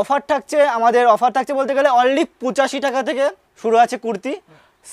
offer থাকছে আমাদের offer থাকছে বলতে গেলে অনলি পঁচাশি টাকা থেকে শুরু আছে kurti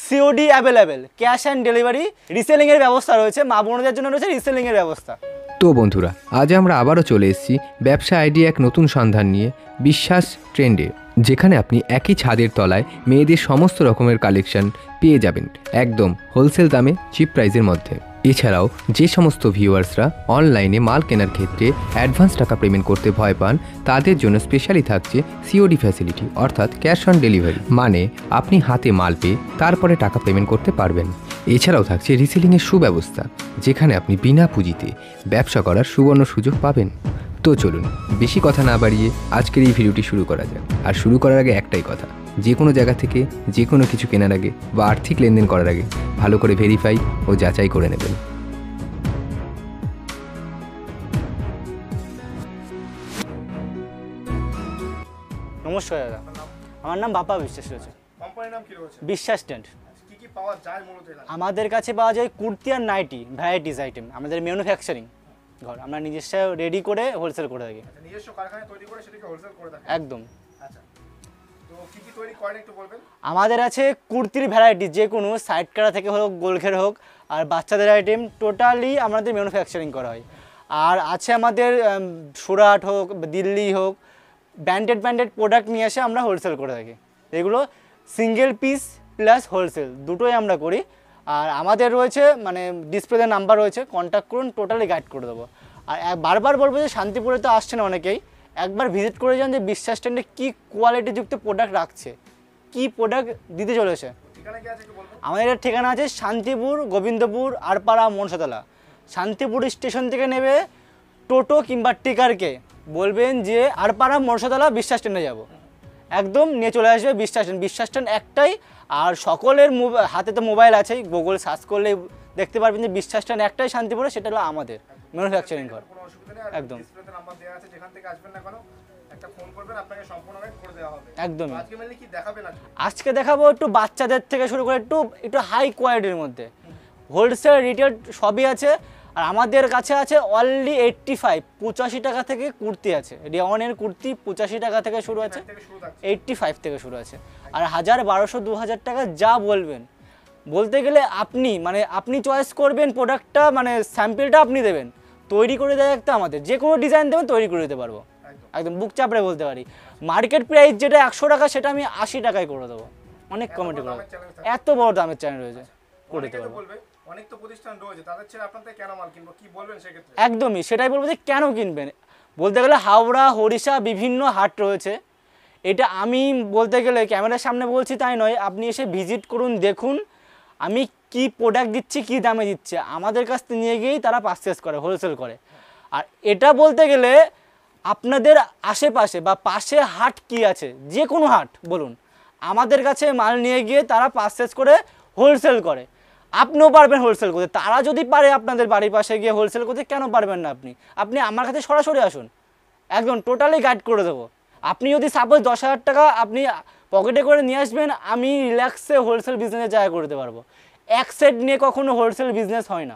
COD available cash and delivery রিসেলিংয়ের ব্যবস্থা রয়েছে মা বোনদের জন্য রয়েছে রিসেলিংয়ের ব্যবস্থা তো বন্ধুরা আজ আমরা আবারও চলে এসেছি ব্যবসা আইডি এক নতুন সন্ধান নিয়ে বিশ্বাস ট্রেন্ডে যেখানে আপনি একই ছাদের তলায় মেয়েদের সমস্ত রকমের কালেকশন পেয়ে যাবেন একদম হোলসেল দামে চিপ প্রাইজের মধ্যে এছাড়াও যে সমস্ত ভিউয়ার্সরা অনলাইনে মাল কেনার ক্ষেত্রে অ্যাডভান্স টাকা পেমেন্ট করতে ভয় পান তাদের জন্য স্পেশালি থাকছে সিওডি ফ্যাসিলিটি অর্থাৎ ক্যাশ অন ডেলিভারি মানে আপনি হাতে মাল পেয়ে তারপরে টাকা পেমেন্ট করতে পারবেন এছাড়াও থাকছে রিসেলিংয়ের সুব্যবস্থা যেখানে আপনি বিনা পুঁজিতে ব্যবসা করার সুবর্ণ সুযোগ পাবেন তো চলুন বেশি কথা না বাড়িয়ে আজকের এই ভিডিওটি শুরু করা যাক আর শুরু করার আগে একটাই কথা যে কোনো জায়গা থেকে যে কোনো কিছু কেনার আগে বা আর্থিক লেনদেন করার আগে ভালো করে ভেরিফাই ও যাচাই করে নেবেন নমস্কার দাদা আমার নাম বাপা বিশ্বাস রয়েছে বিশ্বাস টেন্ট আমাদের কাছে পাওয়া যায় কুর্তি আর নাইটি ভ্যারাইটিস আইটেম আমাদের ম্যানুফ্যাকচারিং ঘর আমরা নিজস্ব রেডি করে হোলসেল আচ্ছা, করে থাকি একদম আমাদের আছে কুর্তির ভ্যারাইটি যে কোনো সাইড কাটা থেকে হোক গোলঘের হোক আর বাচ্চাদের আইটেম টোটালি আমাদের ম্যানুফ্যাকচারিং করা হয় আর আছে আমাদের সুরাট হোক দিল্লি হোক ব্র্যান্ডেড ব্র্যান্ডেড প্রোডাক্ট নিয়ে এসে আমরা হোলসেল করে থাকি এগুলো সিঙ্গেল পিস প্লাস হোলসেল দুটোই আমরা করি আর আমাদের রয়েছে মানে ডিসপ্লেতে নাম্বার রয়েছে কন্ট্যাক্ট করুন টোটালি গাইড করে দেবো আর বারবার বলবো যে শান্তিপুরে তো আসছে না অনেকেই একবার ভিজিট করে যান যে বিশ্বাস স্ট্যান্ডে কী কোয়ালিটিযুক্ত প্রোডাক্ট রাখছে কী প্রোডাক্ট দিতে চলেছে আমাদের ঠিকানা আছে শান্তিপুর গোবিন্দপুর আরপাড়া মনসাতলা শান্তিপুর স্টেশন থেকে নেবে টোটো কিংবা টিকারকে বলবেন যে আরপাড়া মনসাতলা বিশ্বাস স্ট্যান্ডে যাব একদম নিয়ে চলে আসবে বিশ্বাস স্ট্যান্ড বিশ্বাস স্ট্যান্ড একটাই আর সকলের হাতে তো মোবাইল আছেই গুগল সার্চ করলে দেখতে পারবেন যে বিশ্বাস স্ট্যান্ড একটাই শান্তিপুরে সেটা হলো আমাদের ম্যানুফ্যাকচারিং ঘর একদম একদমই আজকে দেখাবো একটু বাচ্চাদের থেকে শুরু করে একটু একটু হাই কোয়ালিটির মধ্যে হোলসেল রিটেল সবই আছে আর আমাদের কাছে আছে অনলি এইট্টি ফাইভ পঁচাশি টাকা থেকে কুর্তি আছে রিয়নের কুর্তি পঁচাশি টাকা থেকে শুরু আছে এইট্টি ফাইভ থেকে শুরু আছে আর হাজার বারোশো দু হাজার টাকা যা বলবেন বলতে গেলে আপনি মানে আপনি চয়েস করবেন প্রোডাক্টটা মানে স্যাম্পেলটা আপনি দেবেন তৈরি করে দেয় একটা আমাদের যে কোনো ডিজাইন দেবেন তৈরি করে দিতে পারবো একদম বুক চাপড়ে বলতে পারি মার্কেট প্রাইস যেটা একশো টাকা সেটা আমি আশি টাকায় করে দেবো অনেক কমেন্ট করে এত বড় দামের চ্যানেল রয়েছে আচ্ছা, করে দিতে পারবো একদমই সেটাই বলবো যে কেন কিনবেন বলতে গেলে হাওড়া হরিষা বিভিন্ন হাট রয়েছে এটা আমি বলতে গেলে ক্যামেরার সামনে বলছি তাই নয় আপনি এসে ভিজিট করুন দেখুন আমি কি প্রোডাক্ট দিচ্ছে কি দামে দিচ্ছে আমাদের কাছ থেকে নিয়ে গিয়েই তারা পারচেস করে হোলসেল করে আর এটা বলতে গেলে আপনাদের আশেপাশে বা পাশে হাট কি আছে যে কোনো হাট বলুন আমাদের কাছে মাল নিয়ে গিয়ে তারা পারচেস করে হোলসেল করে আপনিও পারবেন হোলসেল করতে তারা যদি পারে আপনাদের বাড়ির পাশে গিয়ে হোলসেল করতে কেন পারবেন না আপনি আপনি আমার কাছে সরাসরি আসুন একদম টোটালি গাইড করে দেবো আপনি যদি সাপোজ দশ হাজার টাকা আপনি পকেটে করে নিয়ে আসবেন আমি রিল্যাক্সে হোলসেল বিজনেসে জায়গা করতে পারবো এক সেট নিয়ে কখনো হোলসেল বিজনেস হয় না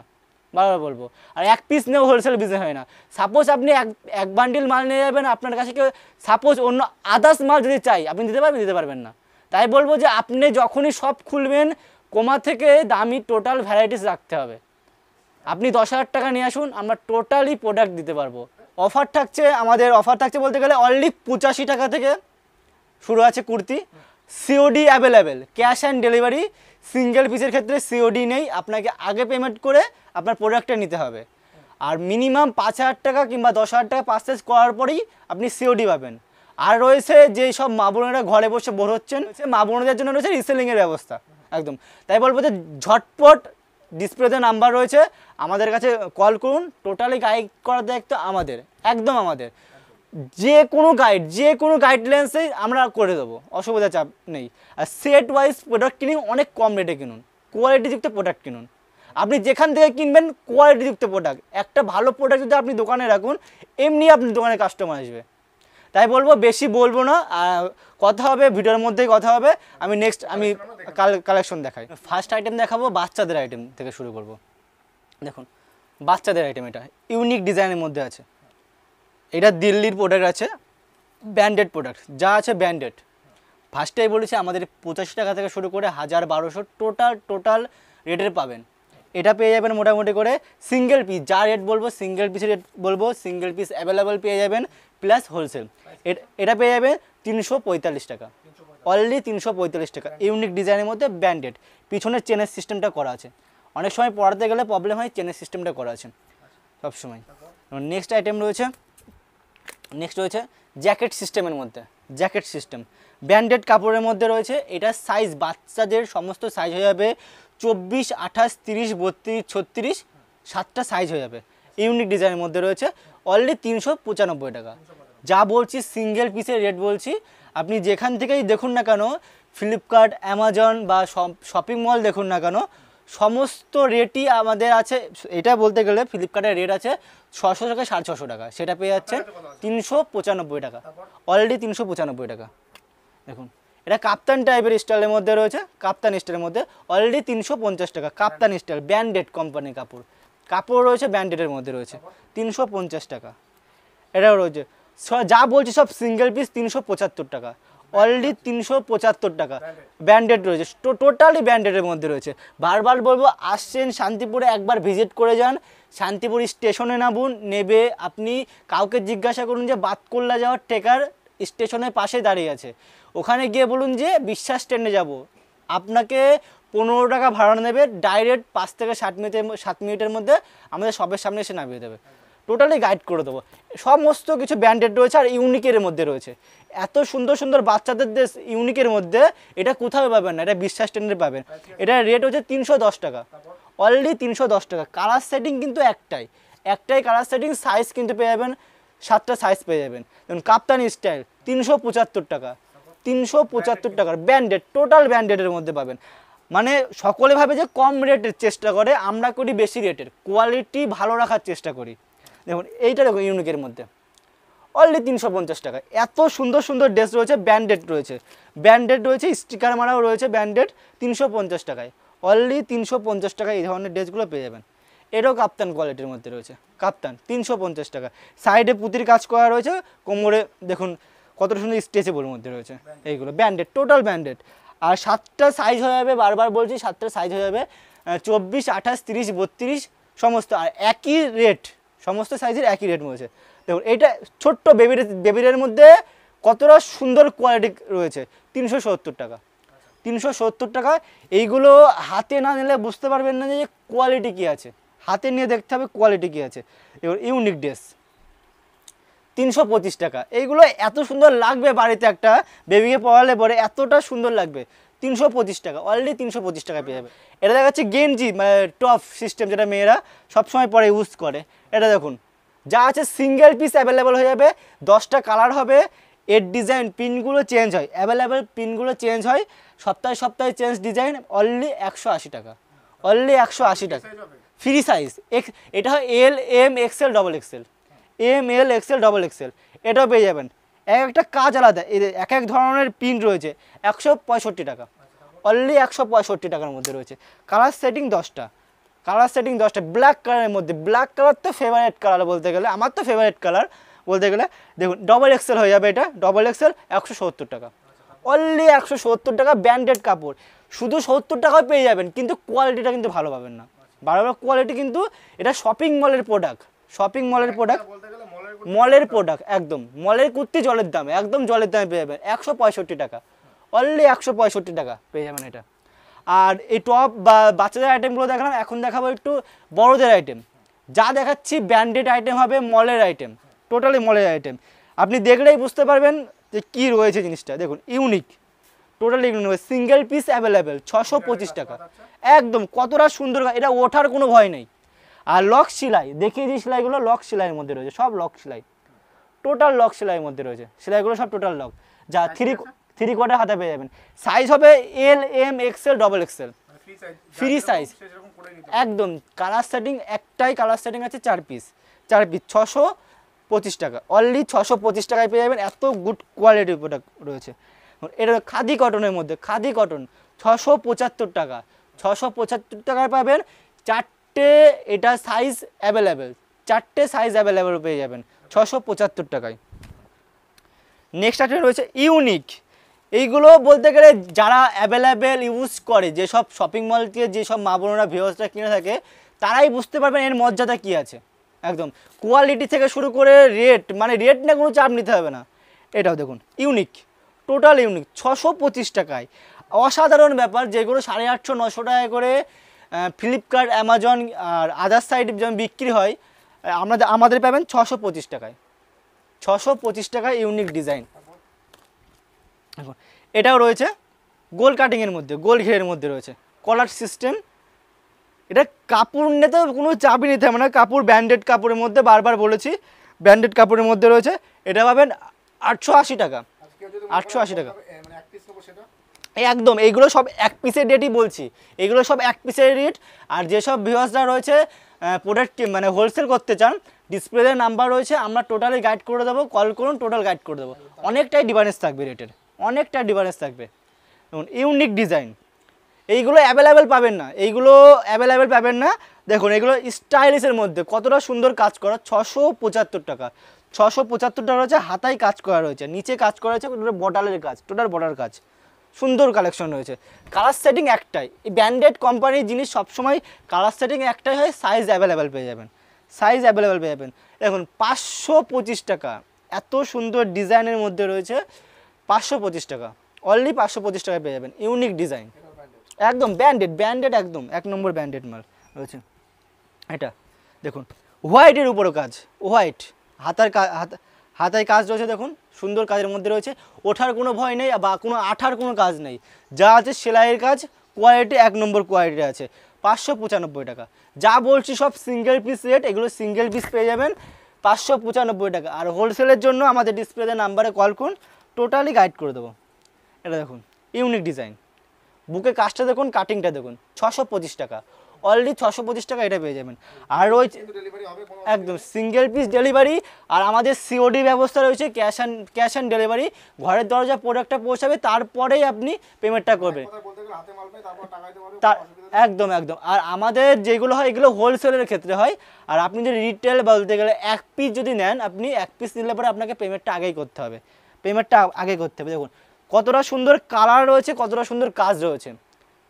বারবার বলবো আর এক পিস নিয়েও হোলসেল বিজনেস হয় না সাপোজ আপনি এক এক বান্ডিল মাল নিয়ে যাবেন আপনার কাছে কেউ সাপোজ অন্য আদার্স মাল যদি চাই আপনি দিতে পারবেন দিতে পারবেন না তাই বলবো যে আপনি যখনই সব খুলবেন কমা থেকে দামি টোটাল ভ্যারাইটিস রাখতে হবে আপনি দশ হাজার টাকা নিয়ে আসুন আমরা টোটালি প্রোডাক্ট দিতে পারবো অফার থাকছে আমাদের অফার থাকছে বলতে গেলে অনলি পঁচাশি টাকা থেকে শুরু আছে kurti COD available cash and delivery single পিসের ক্ষেত্রে সিওডি নেই আপনাকে আগে পেমেন্ট করে আপনার প্রোডাক্টটা নিতে হবে আর মিনিমাম পাঁচ হাজার টাকা কিংবা দশ হাজার টাকা পারচেস করার পরেই আপনি সিওডি পাবেন আর রয়েছে যে সব মা বোনেরা ঘরে বসে বোর হচ্ছেন সে মা বোনদের জন্য রয়েছে রিসেলিংয়ের ব্যবস্থা একদম তাই বলবো যে ঝটপট ডিসপ্লেতে নাম্বার রয়েছে আমাদের কাছে কল করুন টোটালি গাইড করার দায়িত্ব আমাদের একদম আমাদের যে কোনো গাইড যে কোনো গাইডলাইন্সে আমরা করে দেবো অসুবিধা চাপ নেই আর সেট ওয়াইজ প্রোডাক্ট কিনে অনেক কম রেটে কিনুন কোয়ালিটিযুক্ত প্রোডাক্ট কিনুন আপনি যেখান থেকে কিনবেন কোয়ালিটিযুক্ত প্রোডাক্ট একটা ভালো প্রোডাক্ট যদি আপনি দোকানে রাখুন এমনি আপনি দোকানে কাস্টমার আসবে তাই বলবো বেশি বলবো না কথা হবে ভিডিওর মধ্যেই কথা হবে আমি নেক্সট আমি কালেকশন দেখাই ফার্স্ট আইটেম দেখাবো বাচ্চাদের আইটেম থেকে শুরু করব দেখুন বাচ্চাদের আইটেম এটা ইউনিক ডিজাইনের মধ্যে আছে এটা দিল্লির প্রোডাক্ট আছে ব্র্যান্ডেড প্রোডাক্ট যা আছে ব্র্যান্ডেড ফার্স্টেই বলেছি আমাদের পঁচাশি টাকা থেকে শুরু করে হাজার বারোশো টোটাল টোটাল রেটের পাবেন এটা পেয়ে যাবেন মোটামুটি করে সিঙ্গেল পিস যা রেট বলবো সিঙ্গেল পিসের রেট বলবো সিঙ্গেল পিস অ্যাভেলেবেল পেয়ে যাবেন প্লাস হোলসেল এটা পেয়ে যাবেন তিনশো পঁয়তাল্লিশ টাকা অলরেডি তিনশো পঁয়তাল্লিশ টাকা ইউনিক ডিজাইনের মধ্যে ব্যান্ডেড পিছনের চেনের সিস্টেমটা করা আছে অনেক সময় পড়াতে গেলে প্রবলেম হয় চেনের সিস্টেমটা করা আছে সবসময় নেক্সট আইটেম রয়েছে নেক্সট রয়েছে জ্যাকেট সিস্টেমের মধ্যে জ্যাকেট সিস্টেম ব্র্যান্ডেড কাপড়ের মধ্যে রয়েছে এটা সাইজ বাচ্চাদের সমস্ত সাইজ হয়ে যাবে চব্বিশ আঠাশ তিরিশ বত্রিশ ছত্রিশ সাতটা সাইজ হয়ে যাবে ইউনিক ডিজাইনের মধ্যে রয়েছে অলরেডি তিনশো পঁচানব্বই টাকা যা বলছি সিঙ্গেল পিসের রেট বলছি আপনি যেখান থেকেই দেখুন না কেন ফ্লিপকার্ট অ্যামাজন বা শপিং মল দেখুন না কেন সমস্ত রেটই আমাদের আছে এটা বলতে গেলে ফ্লিপকার্টের রেট আছে ছশো থেকে সাড়ে ছশো টাকা সেটা পেয়ে যাচ্ছেন তিনশো পঁচানব্বই টাকা অলরেডি তিনশো পঁচানব্বই টাকা দেখুন এটা কাপ্তান টাইপের স্টাইলের মধ্যে রয়েছে কাপ্তান স্টাইলের মধ্যে অলরেডি তিনশো পঞ্চাশ টাকা কাপ্তান স্টাইল ব্যান্ডেড কোম্পানির কাপড় কাপড় রয়েছে ব্যান্ডেডের মধ্যে রয়েছে তিনশো পঞ্চাশ টাকা এটাও রয়েছে যা বলছি সব সিঙ্গেল পিস তিনশো পঁচাত্তর টাকা অলরেডি তিনশো পঁচাত্তর টাকা ব্যান্ডেড রয়েছে টোটালি ব্যান্ডেডের মধ্যে রয়েছে বারবার বলবো আসছেন শান্তিপুরে একবার ভিজিট করে যান শান্তিপুর স্টেশনে নামুন নেবে আপনি কাউকে জিজ্ঞাসা করুন যে বাতকুল্লা যাওয়ার ট্রেকার স্টেশনের পাশে দাঁড়িয়ে আছে ওখানে গিয়ে বলুন যে বিশ্বাস ট্রেনে যাব আপনাকে পনেরো টাকা ভাড়া নেবে ডাইরেক্ট পাঁচ থেকে সাত মিনিটের সাত মিনিটের মধ্যে আমাদের সবের সামনে এসে নামিয়ে দেবে টোটালি গাইড করে দেবো সমস্ত কিছু ব্র্যান্ডেড রয়েছে আর ইউনিকের মধ্যে রয়েছে এত সুন্দর সুন্দর বাচ্চাদের দেশ ইউনিকের মধ্যে এটা কোথাও পাবেন না এটা বিশ্বাস টেন্ডে পাবেন এটা রেট হচ্ছে তিনশো টাকা অলরেডি তিনশো টাকা কালার সেটিং কিন্তু একটাই একটাই কালার সেটিং সাইজ কিন্তু পেয়ে যাবেন সাতটা সাইজ পেয়ে যাবেন যেমন কাপ্তানি স্টাইল তিনশো টাকা তিনশো পঁচাত্তর টাকার ব্যান্ডেড টোটাল ব্যান্ডেডের মধ্যে পাবেন মানে সকলে ভাবে যে কম রেটের চেষ্টা করে আমরা করি বেশি রেটের কোয়ালিটি ভালো রাখার চেষ্টা করি দেখুন এইটা দেখুন ইউনিকের মধ্যে অনলি তিনশো পঞ্চাশ টাকা এত সুন্দর সুন্দর ড্রেস রয়েছে ব্যান্ডেড রয়েছে ব্যান্ডেড রয়েছে স্টিকার মারাও রয়েছে ব্যান্ডেড তিনশো পঞ্চাশ টাকায় অনলি তিনশো পঞ্চাশ টাকায় এই ধরনের ড্রেসগুলো পেয়ে যাবেন এটাও কাপ্তান কোয়ালিটির মধ্যে রয়েছে কাপ্তান তিনশো পঞ্চাশ টাকা সাইডে পুঁতির কাজ করা রয়েছে কোমরে দেখুন কত সুন্দর স্ট্রেচেবল মধ্যে রয়েছে এইগুলো ব্যান্ডেড টোটাল ব্যান্ডেড আর সাতটা সাইজ হয়ে যাবে বারবার বলছি সাতটা সাইজ হয়ে যাবে চব্বিশ আঠাশ তিরিশ বত্রিশ সমস্ত আর একই রেট সমস্ত সাইজের একই রেট রয়েছে দেখুন এইটা ছোট্ট বেবি বেবিরের মধ্যে কতটা সুন্দর কোয়ালিটি রয়েছে তিনশো সত্তর টাকা তিনশো সত্তর টাকা এইগুলো হাতে না নিলে বুঝতে পারবেন না যে কোয়ালিটি কী আছে হাতে নিয়ে দেখতে হবে কোয়ালিটি কী আছে এবার ইউনিক ড্রেস তিনশো পঁচিশ টাকা এইগুলো এত সুন্দর লাগবে বাড়িতে একটা বেবিকে পড়ালে পরে এতটা সুন্দর লাগবে তিনশো পঁচিশ টাকা অলরেডি তিনশো পঁচিশ টাকা পেয়ে যাবে এটা দেখা যাচ্ছে গেঞ্জি মানে টপ সিস্টেম যেটা মেয়েরা সবসময় পরে ইউজ করে এটা দেখুন যা আছে সিঙ্গেল পিস অ্যাভেলেবেল হয়ে যাবে দশটা কালার হবে এর ডিজাইন পিনগুলো চেঞ্জ হয় অ্যাভেলেবেল পিনগুলো চেঞ্জ হয় সপ্তাহে সপ্তাহে চেঞ্জ ডিজাইন অনলি একশো আশি টাকা অনলি একশো আশি টাকা ফ্রি সাইজ এক্স এটা হয় L M XL double XL M L XL double XL এটাও পেয়ে যাবেন এক একটা কাজ আলাদা এক এক ধরনের পিন রয়েছে একশো পঁয়ষট্টি টাকা অনলি একশো পঁয়ষট্টি টাকার মধ্যে রয়েছে কালার সেটিং দশটা কালার সেটিং দশটা ব্ল্যাক কালারের মধ্যে ব্ল্যাক কালার তো ফেভারেট কালার বলতে গেলে আমার তো ফেভারেট কালার বলতে গেলে দেখুন ডবল এক্সেল হয়ে যাবে এটা ডবল এক্সেল একশো সত্তর টাকা অনলি একশো সত্তর টাকা ব্র্যান্ডেড কাপড় শুধু সত্তর টাকায় পেয়ে যাবেন কিন্তু কোয়ালিটিটা কিন্তু ভালো পাবেন না বারবার কোয়ালিটি কিন্তু এটা শপিং মলের প্রোডাক্ট শপিং মলের প্রোডাক্ট মলের প্রোডাক্ট একদম মলের কুর্তি জলের দামে একদম জলের দামে পেয়ে যাবেন একশো পঁয়ষট্টি টাকা অনলি একশো পঁয়ষট্টি টাকা পেয়ে যাবেন এটা আর এই টপ বা বাচ্চাদের আইটেমগুলো দেখালাম এখন দেখাবো একটু বড়দের আইটেম যা দেখাচ্ছি ব্র্যান্ডেড আইটেম হবে মলের আইটেম টোটালি মলের আইটেম আপনি দেখলেই বুঝতে পারবেন যে কী রয়েছে জিনিসটা দেখুন unique totally unique single piece available ছশো পঁচিশ টাকা একদম কতটা সুন্দর এটা ওঠার কোনো ভয় নেই আর লক সেলাই দেখিয়ে দিই সেলাইগুলো লক সেলাইয়ের মধ্যে রয়েছে সব লক সেলাই টোটাল লক সেলাইয়ের মধ্যে রয়েছে সেলাইগুলো সব টোটাল লক যা থ্রি থ্রি কোয়ার্টার হাতে পেয়ে যাবেন সাইজ হবে L M XL double XL free size একদম কালার সেটিং একটাই কালার সেটিং আছে চার পিস চার পিস ছশো পঁচিশ টাকা অনলি ছশো পঁচিশ টাকায় পেয়ে যাবেন এত গুড কোয়ালিটির প্রোডাক্ট রয়েছে এটা খাদি কটনের মধ্যে খাদি কটন ছশো পঁচাত্তর টাকা ছশো পঁচাত্তর টাকায় পাবেন চারটে এটা সাইজ অ্যাভেলেবেল চারটে সাইজ অ্যাভেলেবেল পেয়ে যাবেন ছশো পঁচাত্তর টাকায় নেক্সট আইটেম রয়েছে ইউনিক এইগুলো বলতে গেলে যারা অ্যাভেলেবেল ইউজ করে যেসব শপিং মল থেকে যেসব মা বোনরা ভিউসটা কিনে থাকে তারাই বুঝতে পারবেন এর মর্যাদা কী আছে একদম কোয়ালিটি থেকে শুরু করে রেট মানে রেট না কোনো চাপ নিতে হবে না এটাও দেখুন ইউনিক টোটাল ইউনিক ছশো পঁচিশ টাকায় অসাধারণ ব্যাপার যেগুলো সাড়ে আটশো নশো টাকা করে ফ্লিপকার্ট অ্যামাজন আর আদার সাইড যেমন বিক্রি হয় আমাদের আমাদের পাবেন ছশো পঁচিশ টাকায় ছশো পঁচিশ টাকায় ইউনিক ডিজাইন এখন এটাও রয়েছে গোল কাটিংয়ের মধ্যে গোল ঘেরের মধ্যে রয়েছে কলার সিস্টেম এটা কাপড় নিতে কোনো চাপই নিতে হবে না কাপড় ব্র্যান্ডেড কাপড়ের মধ্যে বারবার বলেছি ব্র্যান্ডেড কাপড়ের মধ্যে রয়েছে এটা পাবেন আটশো আশি টাকা আটশো আশি টাকা মানে একদম এইগুলো সব এক পিসের রেটই বলছি এইগুলো সব এক পিসের রেট আর যেসব ভিউয়ার্সরা রয়েছে প্রোডাক্ট মানে হোলসেল করতে চান ডিসপ্লের নাম্বার রয়েছে আমরা টোটালি গাইড করে দেবো কল করুন টোটাল গাইড করে দেবো অনেকটাই ডিফারেন্স থাকবে রেটের অনেকটা ডিফারেন্স থাকবে দেখুন ইউনিক ডিজাইন এইগুলো অ্যাভেলেবেল পাবেন না এইগুলো অ্যাভেলেবেল পাবেন না দেখুন এগুলো স্টাইলিশের মধ্যে কতটা সুন্দর কাজ করা ছশো পঁচাত্তর টাকা ছশো পঁচাত্তর টাকা রয়েছে হাতায় কাজ করা রয়েছে নিচে কাজ করা রয়েছে বটালের কাজ টোটাল বর্ডার কাজ সুন্দর কালেকশন রয়েছে কালার সেটিং একটাই এই ব্র্যান্ডেড কোম্পানির জিনিস সবসময় কালার সেটিং একটাই হয় সাইজ অ্যাভেলেবেল পেয়ে যাবেন সাইজ অ্যাভেলেবেল পেয়ে যাবেন দেখুন পাঁচশো পঁচিশ টাকা এত সুন্দর ডিজাইনের মধ্যে রয়েছে পাঁচশো পঁচিশ টাকা অনলি পাঁচশো পঁচিশ টাকায় পেয়ে যাবেন ইউনিক ডিজাইন একদম ব্যান্ডেড ব্যান্ডেড একদম এক নম্বর ব্যান্ডেড মাল রয়েছে এটা দেখুন হোয়াইটের উপরও কাজ হোয়াইট হাতার হাতায় কাজ রয়েছে দেখুন সুন্দর কাজের মধ্যে রয়েছে ওঠার কোনো ভয় নেই বা কোনো আঠার কোনো কাজ নেই যা আছে সেলাইয়ের কাজ কোয়ালিটি এক নম্বর কোয়ালিটি আছে পাঁচশো পঁচানব্বই টাকা যা বলছি সব সিঙ্গেল পিস রেট এগুলো সিঙ্গেল পিস পেয়ে যাবেন পাঁচশো পঁচানব্বই টাকা আর হোলসেলের জন্য আমাদের ডিসপ্লেতে নাম্বারে কল করুন টোটালি গাইড করে দেবো এটা দেখুন ইউনিক ডিজাইন বুকে কাজটা দেখুন কাটিংটা দেখুন ছশো পঁচিশ টাকা অলরেডি ছশো পঁচিশ টাকা এটা পেয়ে যাবেন আর ওই একদম সিঙ্গেল পিস ডেলিভারি আর আমাদের সিওডি ব্যবস্থা রয়েছে cash and cash and delivery ঘরের দরজা প্রোডাক্টটা পৌঁছাবে তারপরেই আপনি পেমেন্টটা করবেন তার একদম একদম আর আমাদের যেগুলো হয় এগুলো হোলসেলের ক্ষেত্রে হয় আর আপনি যদি রিটেল বলতে গেলে এক পিস যদি নেন আপনি এক পিস নিলে পরে আপনাকে পেমেন্টটা আগেই করতে হবে পেমেন্টটা আগে করতে হবে দেখুন কতটা সুন্দর কালার রয়েছে কতটা সুন্দর কাজ রয়েছে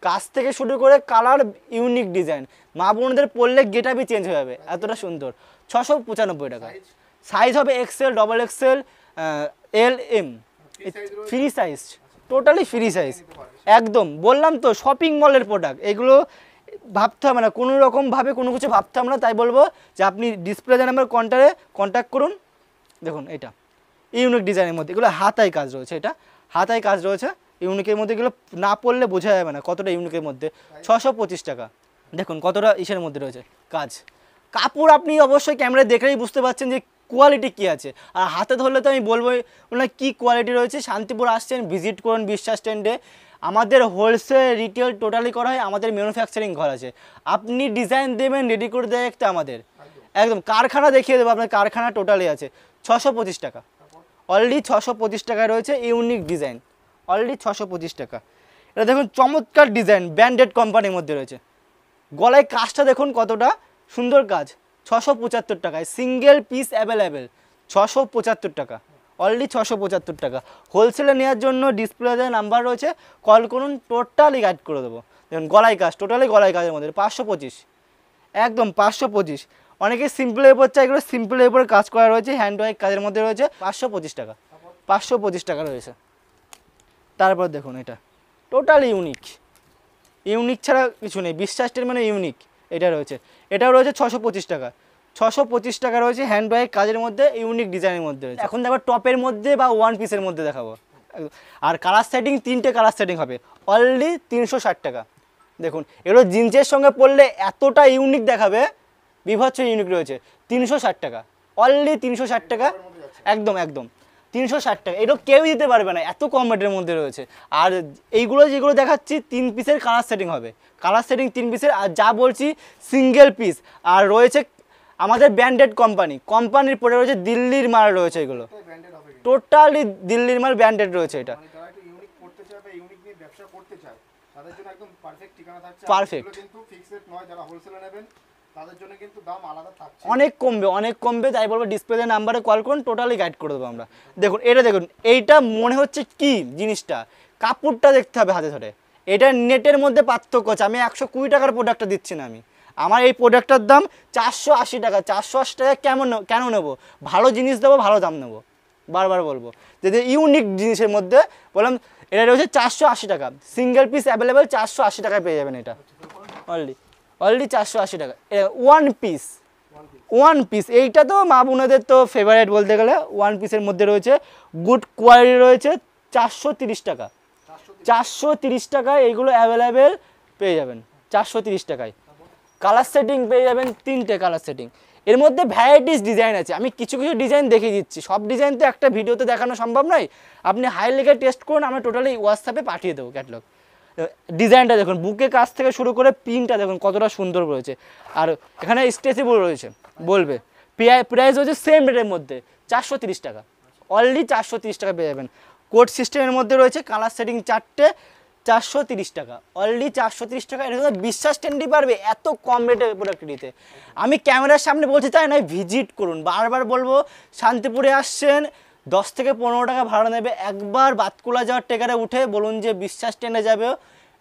কাজ থেকে শুরু করে কালার ইউনিক ডিজাইন মা বোনদের পড়লে আপই চেঞ্জ হয়ে যাবে এতটা সুন্দর ছশো পঁচানব্বই টাকা সাইজ হবে XL double XL L M free size totally free size একদম বললাম তো শপিং মলের প্রোডাক্ট এগুলো ভাবতে হবে না কোনো রকমভাবে কোনো কিছু ভাবতে হবে না তাই বলবো যে আপনি ডিসপ্লে নাম্বার কন্ট্যাক্টে কন্ট্যাক্ট করুন দেখুন এটা ইউনিক ডিজাইনের মধ্যে এগুলো হাতায় কাজ রয়েছে এটা হাতায় কাজ রয়েছে ইউনিকের মধ্যে এগুলো না পড়লে বোঝা যাবে না কতটা ইউনিকের মধ্যে ছশো পঁচিশ টাকা দেখুন কতটা ইসের মধ্যে রয়েছে কাজ কাপড় আপনি অবশ্যই ক্যামেরায় দেখলেই বুঝতে পারছেন যে কোয়ালিটি কী আছে আর হাতে ধরলে তো আমি বলবো ওনার কী কোয়ালিটি রয়েছে শান্তিপুর আসছেন ভিজিট করুন বিশ্বাস স্ট্যান্ডে আমাদের হোলসেল রিটেল টোটালি করা হয় আমাদের ম্যানুফ্যাকচারিং ঘর আছে আপনি ডিজাইন দেবেন রেডি করে দেয় একটা আমাদের একদম কারখানা দেখিয়ে দেবো আপনার কারখানা টোটালি আছে ছশো পঁচিশ টাকা অলরেডি ছশো পঁচিশ টাকায় রয়েছে ইউনিক ডিজাইন অলরেডি ছশো পঁচিশ টাকা এটা দেখুন চমৎকার ডিজাইন ব্র্যান্ডেড কোম্পানির মধ্যে রয়েছে গলায় কাজটা দেখুন কতটা সুন্দর কাজ ছশো পঁচাত্তর টাকায় সিঙ্গেল পিস অ্যাভেলেবেল ছশো পঁচাত্তর টাকা অলরেডি ছশো পঁচাত্তর টাকা হোলসেলে নেওয়ার জন্য ডিসপ্লেতে নাম্বার রয়েছে কল করুন টোটালি গাইড করে দেবো দেখুন গলায় কাজ টোটালি গলায় কাজের মধ্যে পাঁচশো পঁচিশ একদম পাঁচশো পঁচিশ অনেকে সিম্পলের উপর চাই এগুলো সিম্পলের উপর কাজ করা রয়েছে হ্যান্ড ওয়াইক কাজের মধ্যে রয়েছে পাঁচশো পঁচিশ টাকা পাঁচশো পঁচিশ টাকা রয়েছে তারপর দেখুন এটা টোটাল ইউনিক ইউনিক ছাড়া কিছু নেই বিশ্বাসটের মানে ইউনিক এটা রয়েছে এটাও রয়েছে ছশো পঁচিশ টাকা ছশো পঁচিশ টাকা রয়েছে হ্যান্ড ওয়াইক কাজের মধ্যে ইউনিক ডিজাইনের মধ্যে রয়েছে এখন দেখো টপের মধ্যে বা ওয়ান পিসের মধ্যে দেখাবো আর কালার সেটিং তিনটে কালার সেটিং হবে অলরেডি তিনশো ষাট টাকা দেখুন এগুলো জিন্সের সঙ্গে পরলে এতটা ইউনিক দেখাবে বিভৎস ইউনিক রয়েছে তিনশো ষাট টাকা অনলি তিনশো ষাট টাকা একদম একদম তিনশো ষাট টাকা এটা কেউই দিতে পারবে না এত কম রেটের মধ্যে রয়েছে আর এইগুলো যেগুলো দেখাচ্ছি তিন পিসের কালার সেটিং হবে কালার সেটিং তিন পিসের আর যা বলছি সিঙ্গেল পিস আর রয়েছে আমাদের ব্র্যান্ডেড কোম্পানি কোম্পানির পরে রয়েছে দিল্লির মাল রয়েছে এগুলো টোটালি দিল্লির মাল ব্র্যান্ডেড রয়েছে এটা পারফেক্ট মানে অনেক কমবে অনেক কমবে তাই বলবো ডিসপ্লে নাম্বারে কল করুন টোটালি গাইড করে দেবো আমরা দেখুন এটা দেখুন এইটা মনে হচ্ছে কি জিনিসটা কাপড়টা দেখতে হবে হাতে ধরে এটা নেটের মধ্যে পার্থক্য আছে আমি একশো কুড়ি টাকার প্রোডাক্টটা দিচ্ছি না আমি আমার এই প্রোডাক্টটার দাম চারশো আশি টাকা চারশো আশি টাকা কেমন কেন নেবো ভালো জিনিস দেবো ভালো দাম নেবো বারবার বলবো যদি ইউনিক জিনিসের মধ্যে বললাম এটা রয়েছে চারশো আশি টাকা সিঙ্গেল পিস অ্যাভেলেবেল চারশো আশি টাকায় পেয়ে যাবেন এটা অনলি আচ্ছা, অলরেডি চারশো আশি টাকা ওয়ান পিস ওয়ান পিস এইটা তো মা বোনদের তো ফেভারেট বলতে গেলে ওয়ান পিসের মধ্যে রয়েছে গুড কোয়ালিটি রয়েছে চারশো তিরিশ টাকা চারশো তিরিশ টাকায় এইগুলো অ্যাভেলেবেল পেয়ে যাবেন চারশো তিরিশ টাকায় কালার সেটিং পেয়ে যাবেন তিনটে কালার সেটিং এর মধ্যে ভ্যারাইটিস ডিজাইন আছে আমি কিছু কিছু ডিজাইন দেখিয়ে দিচ্ছি সব ডিজাইন তো একটা ভিডিওতে দেখানো সম্ভব নয় আপনি হাই লেগে টেস্ট করুন আমি টোটালি হোয়াটসঅ্যাপে পাঠিয়ে দেবো ক্যাটলগ ডিজাইনটা দেখুন বুকে কাছ থেকে শুরু করে পিনটা দেখুন কতটা সুন্দর রয়েছে আর এখানে স্ট্রেচেবল রয়েছে বলবে প্রাইস রয়েছে সেম রেটের মধ্যে চারশো টাকা অলরেডি চারশো টাকা পেয়ে যাবেন কোড সিস্টেমের মধ্যে রয়েছে কালার সেটিং চারটে চারশো তিরিশ টাকা অলরেডি চারশো তিরিশ টাকা এটা বিশ্বাস টেন্ডি পারবে এত কম রেটে প্রোডাক্ট নিতে আমি ক্যামেরার সামনে বলছি তাই না ভিজিট করুন বারবার বলবো শান্তিপুরে আসছেন দশ থেকে পনেরো টাকা ভাড়া নেবে একবার বাতকুলা যাওয়ার টেকারে উঠে বলুন যে বিশ্বাস ট্রেনে যাবে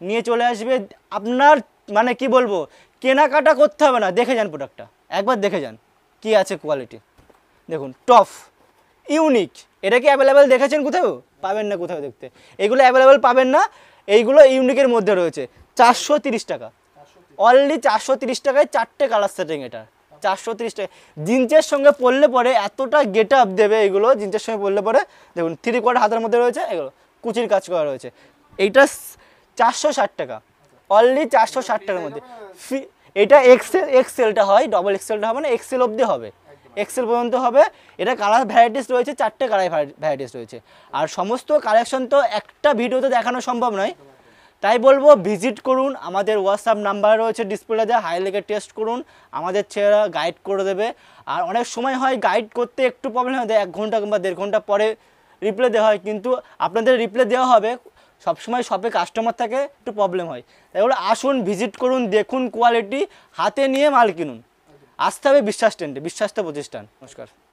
নিয়ে চলে আসবে আপনার মানে কি বলবো কেনাকাটা করতে হবে না দেখে যান প্রোডাক্টটা একবার দেখে যান কি আছে কোয়ালিটি দেখুন টফ ইউনিক এটা কি অ্যাভেলেবেল দেখেছেন কোথাও পাবেন না কোথাও দেখতে এগুলো অ্যাভেলেবেল পাবেন না এইগুলো ইউনিকের মধ্যে রয়েছে চারশো টাকা অনলি চারশো টাকায় চারটে কালার সেটিং এটা চারশো তিরিশ টাকা জিন্সের সঙ্গে পড়লে পরে এতটা গেট আপ দেবে এগুলো জিন্সের সঙ্গে পরলে পরে দেখুন থ্রি কোয়ার্টার হাতের মধ্যে রয়েছে এগুলো কুচির কাজ করা রয়েছে এইটা চারশো ষাট টাকা অনলি চারশো ষাট টাকার মধ্যে ফি এটা এক্সেল এক্সেলটা হয় ডবল এক্সেলটা হবে না এক্সেল অবধি হবে এক্সেল পর্যন্ত হবে এটা কালার ভ্যারাইটিস রয়েছে চারটে কালার ভ্যারাইটিস রয়েছে আর সমস্ত কালেকশন তো একটা ভিডিওতে দেখানো সম্ভব নয় তাই বলবো ভিজিট করুন আমাদের হোয়াটসঅ্যাপ নাম্বার রয়েছে ডিসপ্লে ডিসপ্লেতে হাই লেগে টেস্ট করুন আমাদের ছেলেরা গাইড করে দেবে আর অনেক সময় হয় গাইড করতে একটু প্রবলেম হয় এক ঘন্টা কিংবা দেড় ঘন্টা পরে রিপ্লাই দেওয়া হয় কিন্তু আপনাদের রিপ্লাই দেওয়া হবে সবসময় শপে কাস্টমার থাকে একটু প্রবলেম হয় তাই বলে আসুন ভিজিট করুন দেখুন কোয়ালিটি হাতে নিয়ে মাল কিনুন আসতে হবে বিশ্বাস টেন্ডে বিশ্বাস প্রতিষ্ঠান নমস্কার